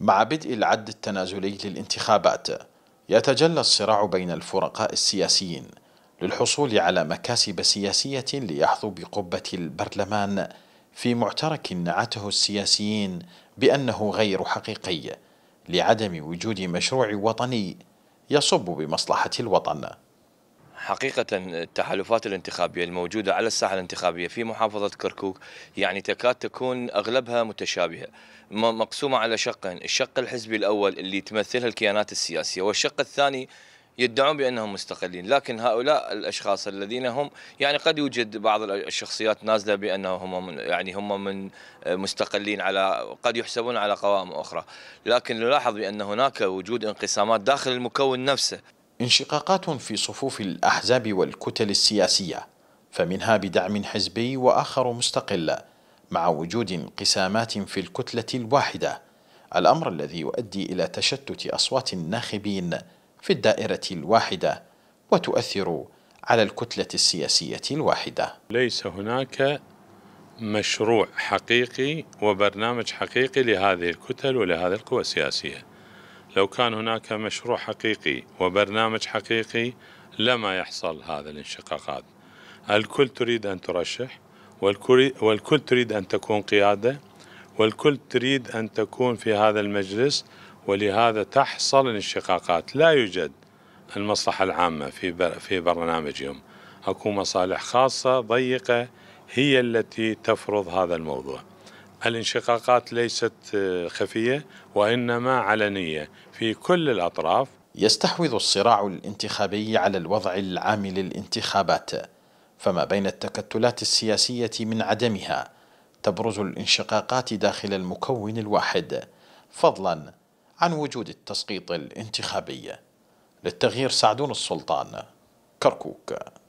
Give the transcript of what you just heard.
مع بدء العد التنازلي للانتخابات يتجلى الصراع بين الفرقاء السياسيين للحصول على مكاسب سياسية ليحظوا بقبة البرلمان في معترك نعته السياسيين بأنه غير حقيقي لعدم وجود مشروع وطني يصب بمصلحة الوطن حقيقة التحالفات الانتخابية الموجودة على الساحة الانتخابية في محافظة كركوك يعني تكاد تكون أغلبها متشابهة مقسومة على شقين الشق الحزبي الأول اللي تمثلها الكيانات السياسية والشق الثاني يدعون بانهم مستقلين، لكن هؤلاء الاشخاص الذين هم يعني قد يوجد بعض الشخصيات نازله بانهم هم من يعني هم من آه، مستقلين على قد يحسبون على قوائم اخرى، لكن نلاحظ بان هناك وجود انقسامات داخل المكون نفسه، انشقاقات في صفوف الأحزاب والكتل السياسية فمنها بدعم حزبي وآخر مستقل مع وجود انقسامات في الكتلة الواحدة الأمر الذي يؤدي إلى تشتت أصوات الناخبين في الدائرة الواحدة وتؤثر على الكتلة السياسية الواحدة ليس هناك مشروع حقيقي وبرنامج حقيقي لهذه الكتل ولهذه القوى السياسية لو كان هناك مشروع حقيقي وبرنامج حقيقي لما يحصل هذا الانشقاقات الكل تريد أن ترشح والكل تريد أن تكون قيادة والكل تريد أن تكون في هذا المجلس ولهذا تحصل الانشقاقات لا يوجد المصلحة العامة في بر في برنامجهم اكو مصالح خاصة ضيقة هي التي تفرض هذا الموضوع الانشقاقات ليست آه، خفية وإنما علنية في كل الأطراف يستحوذ الصراع الانتخابي على الوضع العام للانتخابات فما بين التكتلات السياسية من عدمها تبرز الانشقاقات داخل المكون الواحد فضلا عن وجود التسقيط الانتخابي للتغيير سعدون السلطان كركوك